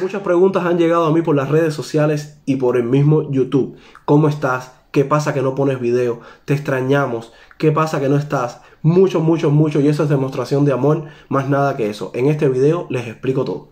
Muchas preguntas han llegado a mí por las redes sociales y por el mismo YouTube. ¿Cómo estás? ¿Qué pasa que no pones video? ¿Te extrañamos? ¿Qué pasa que no estás? Mucho, mucho, mucho. Y eso es demostración de amor, más nada que eso. En este video les explico todo.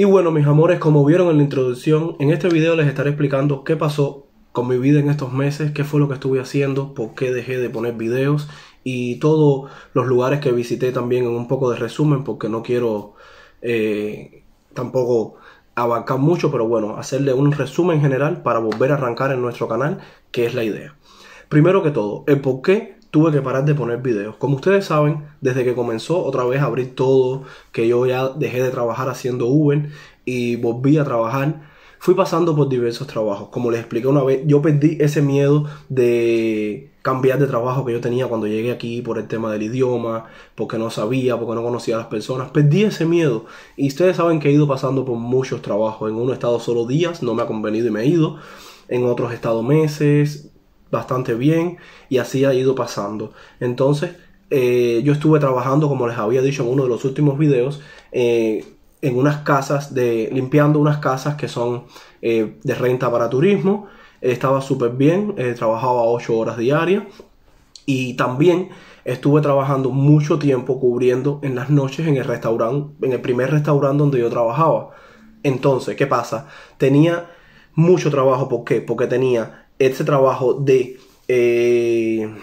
Y bueno mis amores, como vieron en la introducción, en este video les estaré explicando qué pasó con mi vida en estos meses, qué fue lo que estuve haciendo, por qué dejé de poner videos y todos los lugares que visité también en un poco de resumen porque no quiero eh, tampoco abarcar mucho, pero bueno, hacerle un resumen general para volver a arrancar en nuestro canal, que es la idea. Primero que todo, el por qué tuve que parar de poner videos. Como ustedes saben, desde que comenzó otra vez a abrir todo, que yo ya dejé de trabajar haciendo Uber y volví a trabajar, fui pasando por diversos trabajos. Como les expliqué una vez, yo perdí ese miedo de cambiar de trabajo que yo tenía cuando llegué aquí por el tema del idioma, porque no sabía, porque no conocía a las personas. Perdí ese miedo. Y ustedes saben que he ido pasando por muchos trabajos. En uno he estado solo días, no me ha convenido y me he ido. En otros he estado meses, bastante bien y así ha ido pasando. Entonces, eh, yo estuve trabajando, como les había dicho en uno de los últimos videos, eh, en unas casas de limpiando unas casas que son eh, de renta para turismo. Estaba súper bien, trabajaba 8 horas diarias y también estuve trabajando mucho tiempo cubriendo en las noches en el restaurante, en el primer restaurante donde yo trabajaba. Entonces, ¿qué pasa? Tenía mucho trabajo, ¿por qué? Porque tenía ese trabajo de, eh,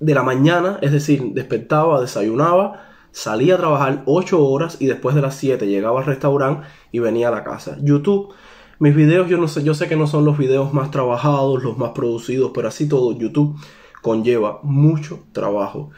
de la mañana, es decir, despertaba, desayunaba, salía a trabajar 8 horas y después de las 7 llegaba al restaurante y venía a la casa. YouTube, mis videos, yo no sé, yo sé que no son los videos más trabajados, los más producidos, pero así todo, YouTube conlleva mucho trabajo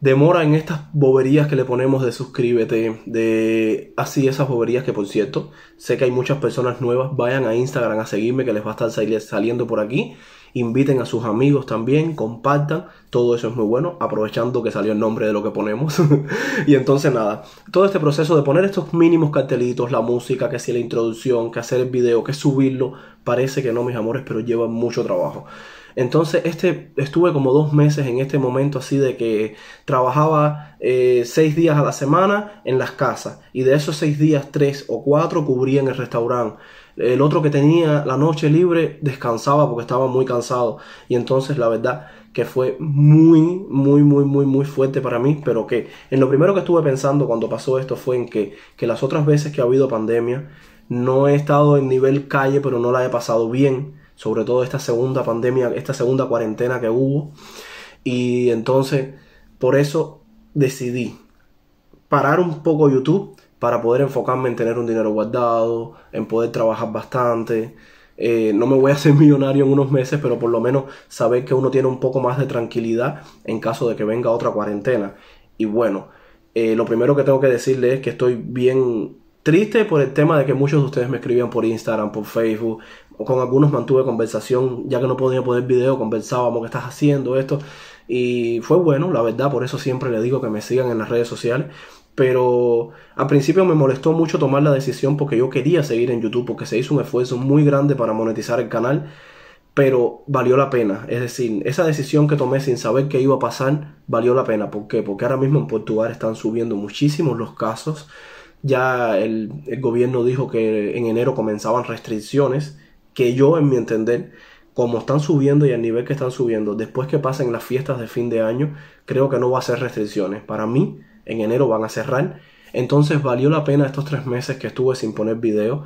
demora en estas boberías que le ponemos de suscríbete, de así esas boberías que por cierto, sé que hay muchas personas nuevas, vayan a Instagram a seguirme que les va a estar saliendo por aquí, inviten a sus amigos también, compartan, todo eso es muy bueno, aprovechando que salió el nombre de lo que ponemos. y entonces nada, todo este proceso de poner estos mínimos cartelitos, la música, que si la introducción, que hacer el video, que subirlo, parece que no mis amores, pero lleva mucho trabajo. Entonces, este, estuve como dos meses en este momento así de que trabajaba eh, seis días a la semana en las casas y de esos seis días, tres o cuatro cubría en el restaurante. El otro que tenía la noche libre descansaba porque estaba muy cansado. Y entonces, la verdad, que fue muy, muy, muy, muy, muy fuerte para mí, pero que en lo primero que estuve pensando cuando pasó esto fue en que, que las otras veces que ha habido pandemia, no he estado en nivel calle, pero no la he pasado bien sobre todo esta segunda pandemia, esta segunda cuarentena que hubo. Y entonces, por eso decidí parar un poco YouTube para poder enfocarme en tener un dinero guardado, en poder trabajar bastante. Eh, no me voy a hacer millonario en unos meses, pero por lo menos saber que uno tiene un poco más de tranquilidad en caso de que venga otra cuarentena. Y bueno, eh, lo primero que tengo que decirle es que estoy bien Triste por el tema de que muchos de ustedes me escribían por Instagram, por Facebook, con algunos mantuve conversación, ya que no podía poner video, conversábamos, ¿qué estás haciendo esto? Y fue bueno, la verdad, por eso siempre le digo que me sigan en las redes sociales. Pero al principio me molestó mucho tomar la decisión porque yo quería seguir en YouTube, porque se hizo un esfuerzo muy grande para monetizar el canal, pero valió la pena. Es decir, esa decisión que tomé sin saber qué iba a pasar, valió la pena. ¿Por qué? Porque ahora mismo en Portugal están subiendo muchísimos los casos ya el, gobierno dijo que en enero comenzaban restricciones, que yo en mi entender como están subiendo y al nivel que están subiendo, después que pasen las fiestas de fin de año, creo que no va a ser restricciones. Para mí, en enero van a cerrar. Entonces valió la pena estos tres meses que estuve sin poner video.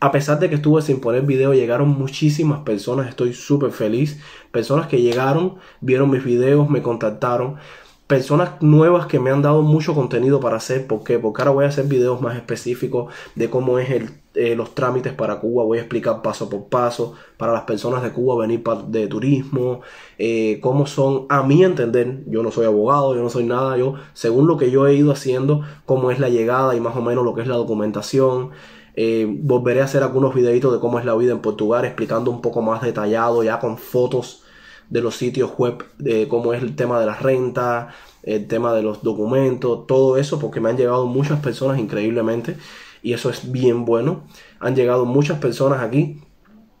A pesar de que estuve sin poner video, llegaron muchísimas personas. Estoy súper feliz. Personas que llegaron, vieron mis videos, me contactaron personas nuevas que me han dado mucho contenido para hacer. ¿Por qué? Porque ahora voy a hacer videos más específicos de cómo es eh, los trámites para Cuba. Voy a explicar paso por paso para las personas de Cuba venir de turismo, eh, cómo son, a mi entender, yo no soy abogado, yo no soy nada, yo, según lo que yo he ido haciendo, cómo es la llegada y más o menos lo que es la documentación. Eh, volveré a hacer algunos videitos de cómo es la vida en Portugal, explicando un poco más detallado, ya con fotos de los sitios web, de cómo es el tema de la renta, el tema de los documentos, todo eso, porque me han llegado muchas personas increíblemente y eso es bien bueno. Han llegado muchas personas aquí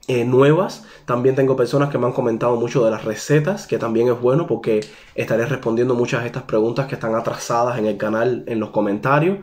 eh, nuevas. También tengo personas que me han comentado mucho de las recetas, que también es bueno porque estaré respondiendo muchas de estas preguntas que están atrasadas en el canal en los comentarios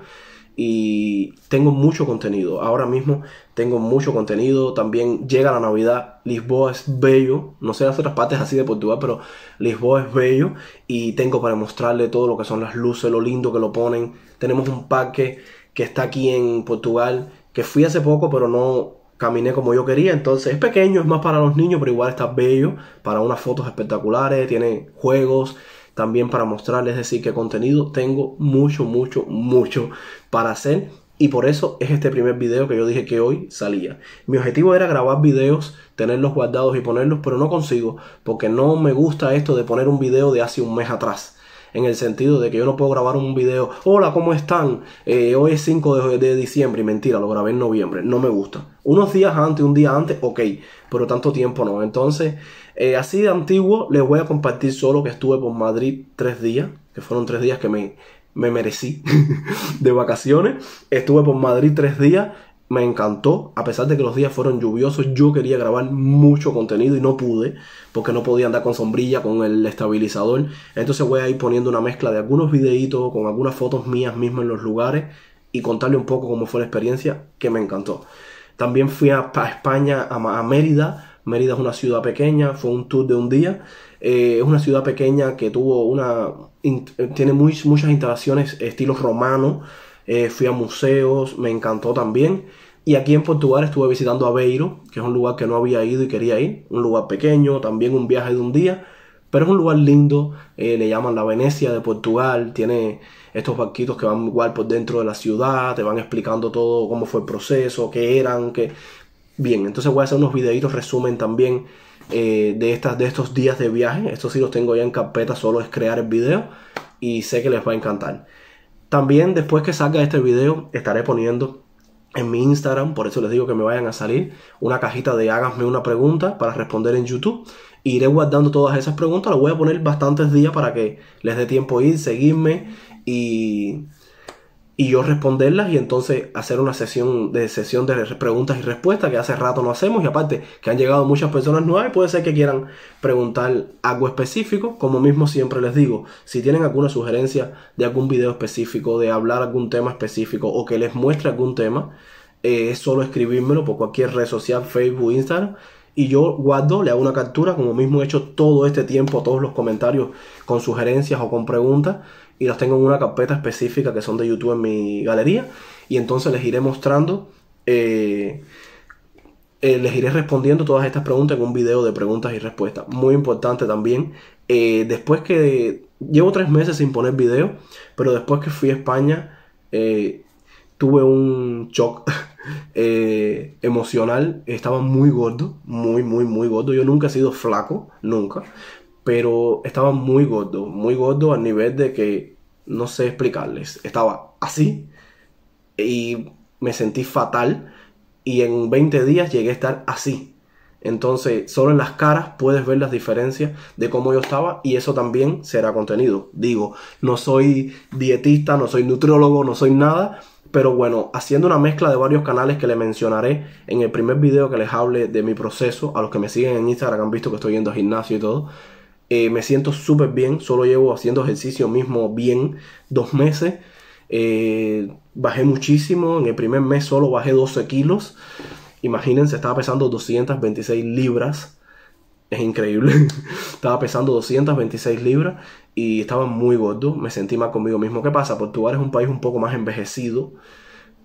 y tengo mucho contenido. Ahora mismo tengo mucho contenido. También llega la Navidad. Lisboa es bello. No sé las otras partes así de Portugal, pero Lisboa es bello. Y tengo para mostrarle todo lo que son las luces, lo lindo que lo ponen. Tenemos un parque que está aquí en Portugal, que fui hace poco, pero no caminé como yo quería. Entonces es pequeño, es más para los niños, pero igual está bello. Para unas fotos espectaculares, tiene juegos también para mostrarles, decir, que contenido tengo mucho, mucho, mucho para hacer y por eso es este primer video que yo dije que hoy salía. Mi objetivo era grabar videos, tenerlos guardados y ponerlos, pero no consigo porque no me gusta esto de poner un video de hace un mes atrás en el sentido de que yo no puedo grabar un video, hola, ¿cómo están? Eh, hoy es 5 de, de, diciembre y mentira, lo grabé en noviembre, no me gusta. Unos días antes, un día antes, ok, pero tanto tiempo no. Entonces, eh, así de antiguo, les voy a compartir solo que estuve por Madrid tres días, que fueron tres días que me, me merecí de vacaciones. Estuve por Madrid tres días, me encantó, a pesar de que los días fueron lluviosos, yo quería grabar mucho contenido y no pude, porque no podía andar con sombrilla, con el estabilizador. Entonces voy a ir poniendo una mezcla de algunos videitos, con algunas fotos mías mismas en los lugares y contarle un poco cómo fue la experiencia, que me encantó. También fui a, España, a Mérida, Mérida es una ciudad pequeña, fue un tour de un día. Eh, es una ciudad pequeña que tuvo una. tiene muchas instalaciones estilo romano. Eh, fui a museos, me encantó también. Y aquí en Portugal estuve visitando Aveiro, que es un lugar que no había ido y quería ir. Un lugar pequeño, también un viaje de un día. Pero es un lugar lindo, eh, le llaman la Venecia de Portugal, tiene estos barquitos que van igual por dentro de la ciudad, te van explicando todo, cómo fue el proceso, qué eran, qué, Bien, entonces voy a hacer unos videitos resumen también eh, de, estas, de estos días de viaje. Esto sí los tengo ya en carpeta, solo es crear el video y sé que les va a encantar. También después que salga este video estaré poniendo en mi Instagram, por eso les digo que me vayan a salir, una cajita de háganme una pregunta para responder en YouTube. Iré guardando todas esas preguntas, las voy a poner bastantes días para que les dé tiempo ir, seguirme y y yo responderlas y entonces hacer una sesión de sesión de preguntas y respuestas que hace rato no hacemos y aparte que han llegado muchas personas nuevas puede ser que quieran preguntar algo específico, como mismo siempre les digo, si tienen alguna sugerencia de algún video específico, de hablar algún tema específico o que les muestre algún tema, eh, es solo escribírmelo por cualquier red social, Facebook, Instagram y yo guardo, le hago una captura, como mismo he hecho todo este tiempo, todos los comentarios con sugerencias o con preguntas y las tengo en una carpeta específica que son de YouTube en mi galería. Y entonces les iré mostrando, eh, eh, les iré respondiendo todas estas preguntas en un video de preguntas y respuestas. Muy importante también. Eh, después que llevo tres meses sin poner video, pero después que fui a España, tuve un shock. emocional estaba muy gordo, muy, muy, muy gordo. Yo nunca he sido flaco, nunca pero estaba muy gordo, muy gordo al nivel de que no sé explicarles. Estaba así y me sentí fatal y en 20 días llegué a estar así. Entonces, solo en las caras puedes ver las diferencias de cómo yo estaba y eso también será contenido. Digo, no soy dietista, no soy nutriólogo, no soy nada, pero bueno, haciendo una mezcla de varios canales que le mencionaré en el primer video que les hable de mi proceso, a los que me siguen en Instagram han visto que estoy yendo a gimnasio y todo. Eh, me siento súper bien, solo llevo haciendo ejercicio mismo bien dos meses. Eh, bajé muchísimo, en el primer mes solo bajé 12 kilos. Imagínense, estaba pesando 226 libras. Es increíble. estaba pesando 226 libras y estaba muy gordo. Me sentí mal conmigo mismo. ¿Qué pasa? Portugal es un país un poco más envejecido.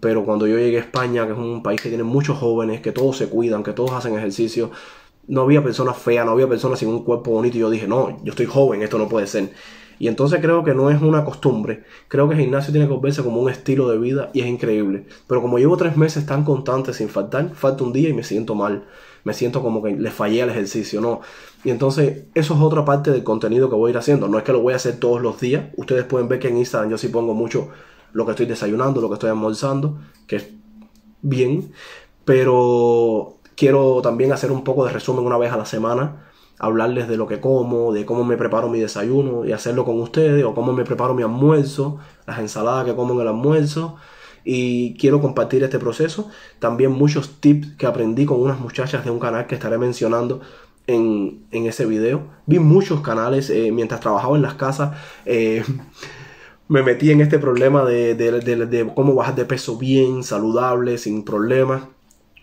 Pero cuando yo llegué a España, que es un país que tiene muchos jóvenes, que todos se cuidan, que todos hacen ejercicio, no había personas feas, no había personas sin un cuerpo bonito. Y yo dije, no, yo estoy joven, esto no puede ser. Y entonces creo que no es una costumbre. Creo que el gimnasio tiene que verse como un estilo de vida y es increíble. Pero como llevo tres meses tan constantes sin faltar, falta un día y me siento mal. Me siento como que le fallé al ejercicio, ¿no? Y entonces eso es otra parte del contenido que voy a ir haciendo. No es que lo voy a hacer todos los días. Ustedes pueden ver que en Instagram yo sí pongo mucho lo que estoy desayunando, lo que estoy almorzando, que es bien. Pero Quiero también hacer un poco de resumen una vez a la semana, hablarles de lo que como, de cómo me preparo mi desayuno y hacerlo con ustedes, o cómo me preparo mi almuerzo, las ensaladas que como en el almuerzo. Y quiero compartir este proceso. También muchos tips que aprendí con unas muchachas de un canal que estaré mencionando en, en ese video. Vi muchos canales eh, mientras trabajaba en las casas. Eh, me metí en este problema de, de, cómo bajar de peso bien, saludable, sin problemas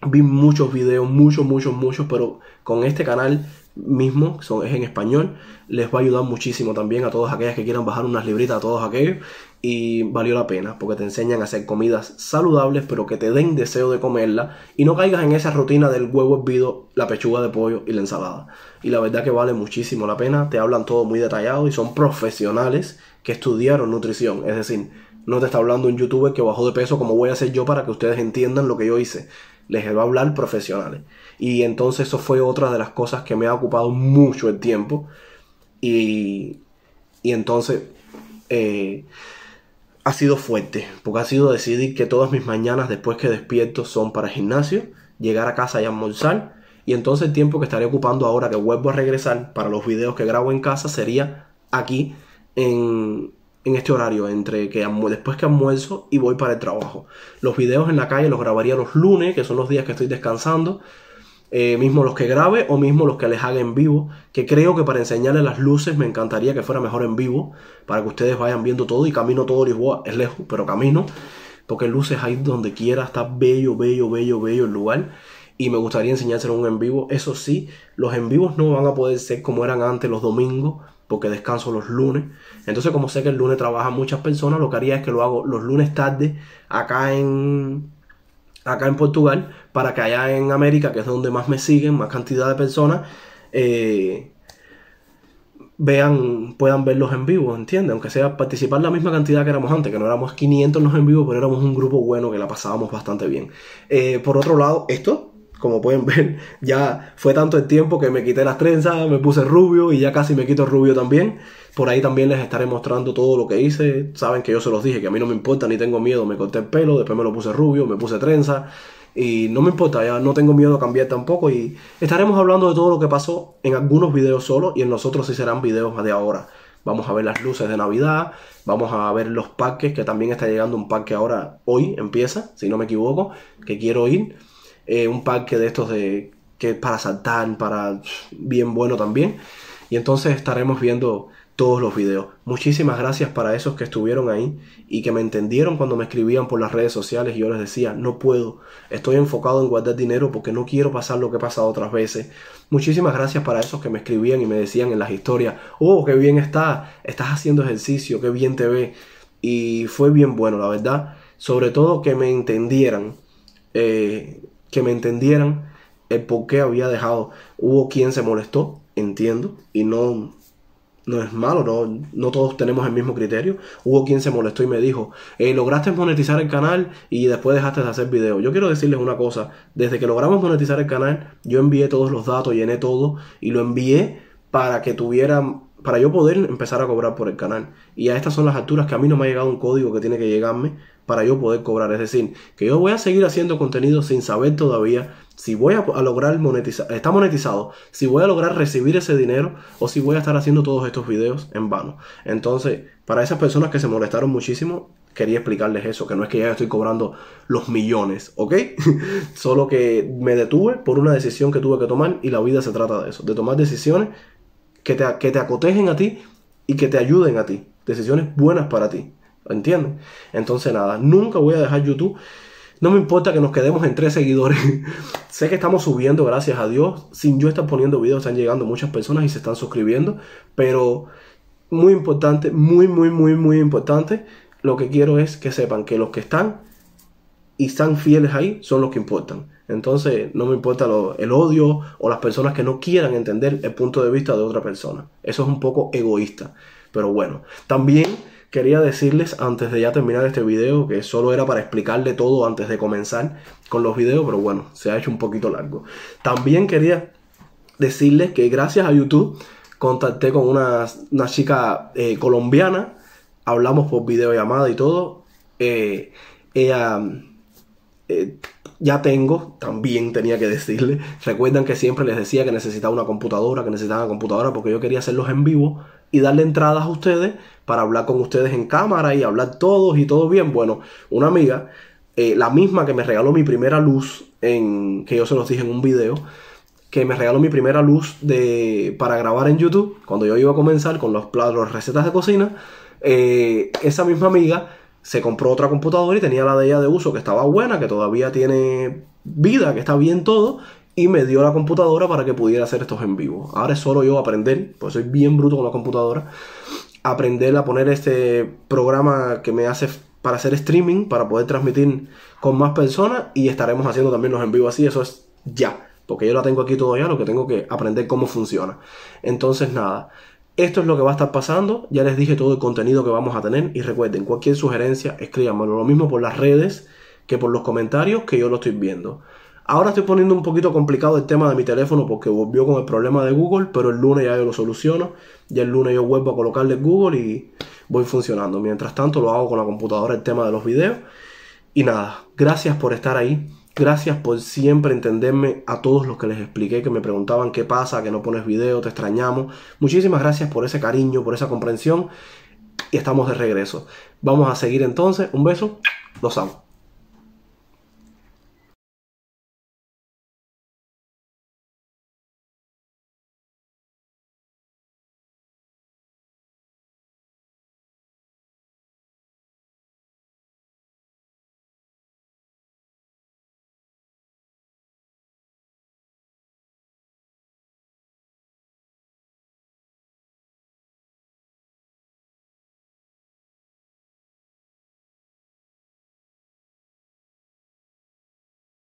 vi muchos videos, muchos, muchos, muchos, pero con este canal mismo, son, es en español, les va a ayudar muchísimo también a todas aquellas que quieran bajar unas libritas, a todos aquellos, y valió la pena, porque te enseñan a hacer comidas saludables, pero que te den deseo de comerla, y no caigas en esa rutina del huevo hervido, la pechuga de pollo y la ensalada. Y la verdad que vale muchísimo la pena, te hablan todo muy detallado y son profesionales que estudiaron nutrición, es decir, no te está hablando un youtuber que bajó de peso como voy a hacer yo para que ustedes entiendan lo que yo hice les va a hablar profesionales. Y entonces eso fue otra de las cosas que me ha ocupado mucho el tiempo. Y, entonces eh, ha sido fuerte, porque ha sido decidir que todas mis mañanas después que despierto son para gimnasio, llegar a casa y almorzar. Y entonces el tiempo que estaré ocupando ahora que vuelvo a regresar para los videos que grabo en casa sería aquí en, en este horario, entre que después que almuerzo y voy para el trabajo. Los videos en la calle los grabaría los lunes, que son los días que estoy descansando. Eh, mismo los que grabe o mismo los que les haga en vivo, que creo que para enseñarles las luces me encantaría que fuera mejor en vivo, para que ustedes vayan viendo todo y camino todo Lisboa, es lejos, pero camino, porque luces hay donde quiera, está bello, bello, bello, bello el lugar y me gustaría enseñárselo un en vivo. Eso sí, los en vivos no van a poder ser como eran antes los domingos, porque descanso los lunes. Entonces, como sé que el lunes trabajan muchas personas, lo que haría es que lo hago los lunes tarde acá en acá en Portugal, para que allá en América, que es donde más me siguen, más cantidad de personas, eh, vean, puedan verlos en vivo, ¿entiendes? Aunque sea participar la misma cantidad que éramos antes, que no éramos 500 los en vivo, pero éramos un grupo bueno que la pasábamos bastante bien. Eh, por otro lado, esto como pueden ver, ya fue tanto el tiempo que me quité las trenzas, me puse rubio y ya casi me quito rubio también. Por ahí también les estaré mostrando todo lo que hice. Saben que yo se los dije, que a mí no me importa ni tengo miedo. Me corté el pelo, después me lo puse rubio, me puse trenza. Y no me importa, ya no tengo miedo a cambiar tampoco. Y estaremos hablando de todo lo que pasó en algunos videos solo y en nosotros sí serán videos de ahora. Vamos a ver las luces de Navidad, vamos a ver los parques, que también está llegando un parque ahora, hoy empieza, si no me equivoco, que quiero ir. Eh, un parque de estos de que para saltar, para bien bueno también. Y entonces estaremos viendo todos los videos. Muchísimas gracias para esos que estuvieron ahí y que me entendieron cuando me escribían por las redes sociales y yo les decía, no puedo, estoy enfocado en guardar dinero porque no quiero pasar lo que he pasado otras veces. Muchísimas gracias para esos que me escribían y me decían en las historias, oh, qué bien está, estás haciendo ejercicio, qué bien te ve. Y fue bien bueno, la verdad. Sobre todo que me entendieran eh, que me entendieran el por qué había dejado. Hubo quien se molestó, entiendo, y no, no es malo, no, no todos tenemos el mismo criterio. Hubo quien se molestó y me dijo, eh, lograste monetizar el canal y después dejaste de hacer videos. Yo quiero decirles una cosa, desde que logramos monetizar el canal, yo envié todos los datos, llené todo y lo envié para que tuvieran para yo poder empezar a cobrar por el canal. Y a estas son las alturas que a mí no me ha llegado un código que tiene que llegarme para yo poder cobrar. Es decir, que yo voy a seguir haciendo contenido sin saber todavía si voy a, lograr monetizar, está monetizado, si voy a lograr recibir ese dinero o si voy a estar haciendo todos estos videos en vano. Entonces, para esas personas que se molestaron muchísimo, quería explicarles eso, que no es que ya estoy cobrando los millones, ¿ok? Solo que me detuve por una decisión que tuve que tomar y la vida se trata de eso, de tomar decisiones que te, que te acotejen a ti y que te ayuden a ti, decisiones buenas para ti entiendo Entonces nada, nunca voy a dejar YouTube. No me importa que nos quedemos en tres seguidores. sé que estamos subiendo, gracias a Dios. Sin yo estar poniendo videos, están llegando muchas personas y se están suscribiendo. Pero muy importante, muy, muy, muy, muy importante. Lo que quiero es que sepan que los que están y están fieles ahí son los que importan. Entonces no me importa el odio o las personas que no quieran entender el punto de vista de otra persona. Eso es un poco egoísta. Pero bueno, también Quería decirles antes de ya terminar este video que solo era para explicarle todo antes de comenzar con los videos, pero bueno, se ha hecho un poquito largo. También quería decirles que gracias a YouTube contacté con una, chica eh, colombiana, hablamos por videollamada y todo. Eh, ella eh, ya tengo, también tenía que decirle. Recuerdan que siempre les decía que necesitaba una computadora, que necesitaba una computadora porque yo quería hacerlos en vivo y darle entradas a ustedes para hablar con ustedes en cámara y hablar todos y todo bien. Bueno, una amiga, eh, la misma que me regaló mi primera luz, en, que yo se los dije en un video, que me regaló mi primera luz de, para grabar en YouTube, cuando yo iba a comenzar con los, las recetas de cocina, eh, esa misma amiga se compró otra computadora y tenía la de ella de uso que estaba buena, que todavía tiene vida, que está bien todo, y me dio la computadora para que pudiera hacer estos en vivo. Ahora es solo yo aprender, pues soy bien bruto con la computadora aprender a poner este programa que me hace para hacer streaming, para poder transmitir con más personas y estaremos haciendo también los en vivo así, eso es ya, porque yo la tengo aquí todo ya, lo que tengo que aprender cómo funciona. Entonces nada, esto es lo que va a estar pasando, ya les dije todo el contenido que vamos a tener y recuerden, cualquier sugerencia escríbanmelo, lo mismo por las redes que por los comentarios que yo lo estoy viendo. Ahora estoy poniendo un poquito complicado el tema de mi teléfono porque volvió con el problema de Google, pero el lunes ya yo lo soluciono. y el lunes yo vuelvo a colocarle Google y voy funcionando. Mientras tanto lo hago con la computadora el tema de los videos. Y nada, gracias por estar ahí. Gracias por siempre entenderme a todos los que les expliqué, que me preguntaban qué pasa, que no pones video, te extrañamos. Muchísimas gracias por ese cariño, por esa comprensión. Y estamos de regreso. Vamos a seguir entonces. Un beso. Los amo.